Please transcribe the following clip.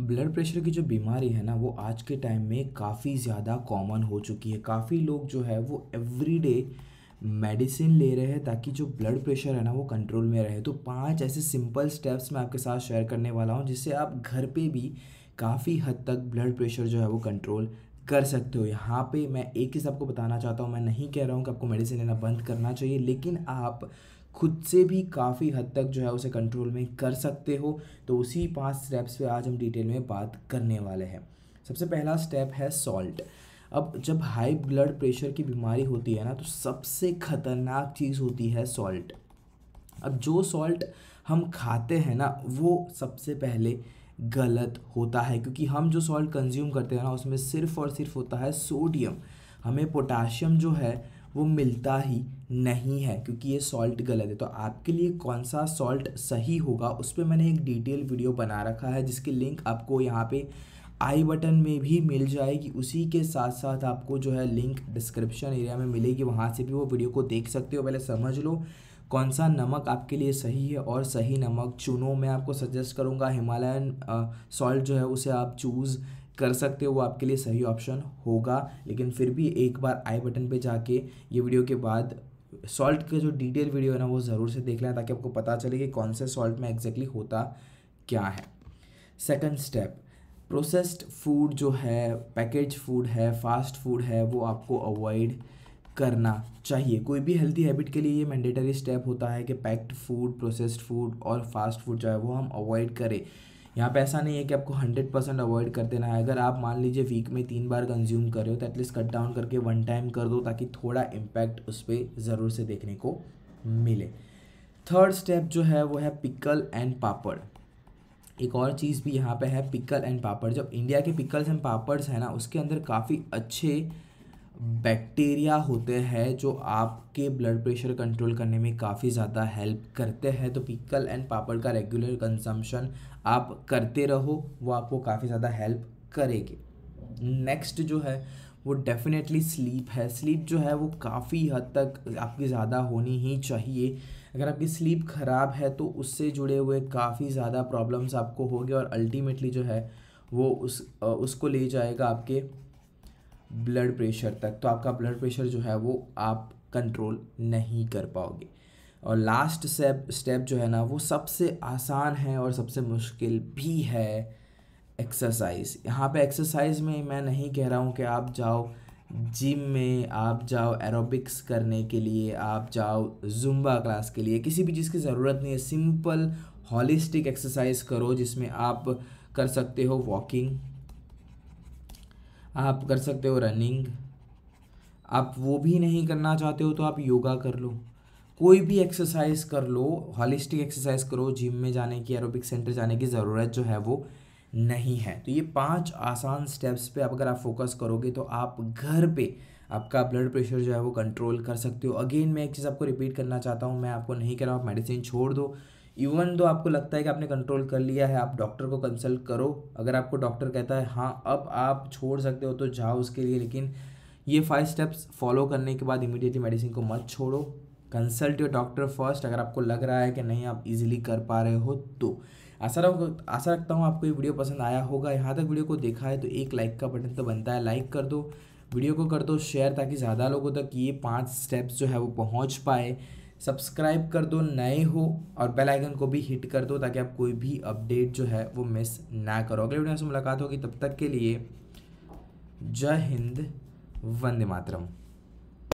blood pressure की जो बीमारी है ना वो आज के टाइम में काफ़ी ज़्यादा कॉमन हो चुकी है काफ़ी लोग जो है वो एवरी डे मेडिसिन ले रहे हैं ताकि जो ब्लड प्रेशर है ना वो कंट्रोल में रहे तो पांच ऐसे सिंपल स्टेप्स मैं आपके साथ शेयर करने वाला हूँ जिससे आप घर पे भी काफ़ी हद तक ब्लड प्रेशर जो है वो कंट्रोल कर सकते हो यहाँ पे मैं एक चीज़ आपको बताना चाहता हूँ मैं नहीं कह रहा हूँ कि आपको मेडिसिन लेना बंद करना चाहिए लेकिन आप खुद से भी काफ़ी हद तक जो है उसे कंट्रोल में कर सकते हो तो उसी पांच स्टेप्स पे आज हम डिटेल में बात करने वाले हैं सबसे पहला स्टेप है सॉल्ट अब जब हाई ब्लड प्रेशर की बीमारी होती है ना तो सबसे खतरनाक चीज़ होती है सॉल्ट अब जो सॉल्ट हम खाते हैं ना वो सबसे पहले गलत होता है क्योंकि हम जो सॉल्ट कंज्यूम करते हैं ना उसमें सिर्फ़ और सिर्फ होता है सोडियम हमें पोटाशियम जो है वो मिलता ही नहीं है क्योंकि ये सॉल्ट गलत है तो आपके लिए कौन सा सॉल्ट सही होगा उस पर मैंने एक डिटेल वीडियो बना रखा है जिसकी लिंक आपको यहाँ पे आई बटन में भी मिल जाएगी उसी के साथ साथ आपको जो है लिंक डिस्क्रिप्शन एरिया में मिलेगी वहाँ से भी वो वीडियो को देख सकते हो पहले समझ लो कौन सा नमक आपके लिए सही है और सही नमक चुनो मैं आपको सजेस्ट करूँगा हिमालयन सॉल्ट जो है उसे आप चूज़ कर सकते हो वो आपके लिए सही ऑप्शन होगा लेकिन फिर भी एक बार आई बटन पे जाके ये वीडियो के बाद सॉल्ट के जो डिटेल वीडियो है ना वो ज़रूर से देख लें ताकि आपको पता चले कि कौन से सॉल्ट में एग्जैक्टली exactly होता क्या है सेकंड स्टेप प्रोसेस्ड फूड जो है पैकेज फूड है फास्ट फूड है वो आपको अवॉइड करना चाहिए कोई भी हेल्थी हैबिट के लिए ये मैंडेटरी स्टेप होता है कि पैक्ड फूड प्रोसेस्ड फूड और फास्ट फूड जो है वो हम अवॉइड करें यहाँ पे ऐसा नहीं है कि आपको हंड्रेड परसेंट अवॉइड कर देना है अगर आप मान लीजिए वीक में तीन बार कंज्यूम कर रहे हो तो एटलीस्ट कट डाउन करके वन टाइम कर दो ताकि थोड़ा इम्पैक्ट उस पर ज़रूर से देखने को मिले थर्ड स्टेप जो है वो है पिकल एंड पापड़ एक और चीज़ भी यहाँ पे है पिकल एंड पापड़ जब इंडिया के पिकल्स एंड पापड़्स हैं ना उसके अंदर काफ़ी अच्छे बैक्टीरिया होते हैं जो आपके ब्लड प्रेशर कंट्रोल करने में काफ़ी ज़्यादा हेल्प करते हैं तो पिकल एंड पापड़ का रेगुलर कंजम्पशन आप करते रहो वो आपको काफ़ी ज़्यादा हेल्प करेगी नेक्स्ट जो है वो डेफिनेटली स्लीप है स्लीप जो है वो काफ़ी हद तक आपकी ज़्यादा होनी ही चाहिए अगर आपकी स्लीप ख़राब है तो उससे जुड़े हुए काफ़ी ज़्यादा प्रॉब्लम्स आपको होगी और अल्टीमेटली जो है वो उस उसको ले जाएगा आपके ब्लड प्रेशर तक तो आपका ब्लड प्रेशर जो है वो आप कंट्रोल नहीं कर पाओगे और लास्ट स्टेप स्टेप जो है ना वो सबसे आसान है और सबसे मुश्किल भी है एक्सरसाइज यहाँ पे एक्सरसाइज में मैं नहीं कह रहा हूँ कि आप जाओ जिम में आप जाओ एरोबिक्स करने के लिए आप जाओ जुम्बा क्लास के लिए किसी भी चीज़ की ज़रूरत नहीं है सिंपल हॉलिस्टिक एक्सरसाइज करो जिसमें आप कर सकते हो वॉकिंग आप कर सकते हो रनिंग आप वो भी नहीं करना चाहते हो तो आप योगा कर लो कोई भी एक्सरसाइज कर लो हॉलिस्टिक एक्सरसाइज करो जिम में जाने की एरोबिक सेंटर जाने की ज़रूरत जो है वो नहीं है तो ये पांच आसान स्टेप्स पे आप अगर आप फोकस करोगे तो आप घर पे आपका ब्लड प्रेशर जो है वो कंट्रोल कर सकते हो अगेन मैं एक चीज़ आपको रिपीट करना चाहता हूँ मैं आपको नहीं कह रहा हूँ आप मेडिसिन छोड़ दो इवन तो आपको लगता है कि आपने कंट्रोल कर लिया है आप डॉक्टर को कंसल्ट करो अगर आपको डॉक्टर कहता है हाँ अब आप छोड़ सकते हो तो जाओ उसके लिए लेकिन ये फाइव स्टेप्स फॉलो करने के बाद इमीडिएटली मेडिसिन को मत छोड़ो कंसल्ट योर डॉक्टर फर्स्ट अगर आपको लग रहा है कि नहीं आप इजीली कर पा रहे हो तो आशा रख आशा रखता हूँ आपको ये वीडियो पसंद आया होगा यहाँ तक वीडियो को देखा है तो एक लाइक का बटन तो बनता है लाइक कर दो वीडियो को कर दो शेयर ताकि ज़्यादा लोगों तक ये पाँच स्टेप्स जो है वो पहुँच पाए सब्सक्राइब कर दो नए हो और बेल आइकन को भी हिट कर दो ताकि आप कोई भी अपडेट जो है वो मिस ना करो अगले वीडियो से मुलाकात होगी तब तक के लिए जय हिंद वंदे मातरम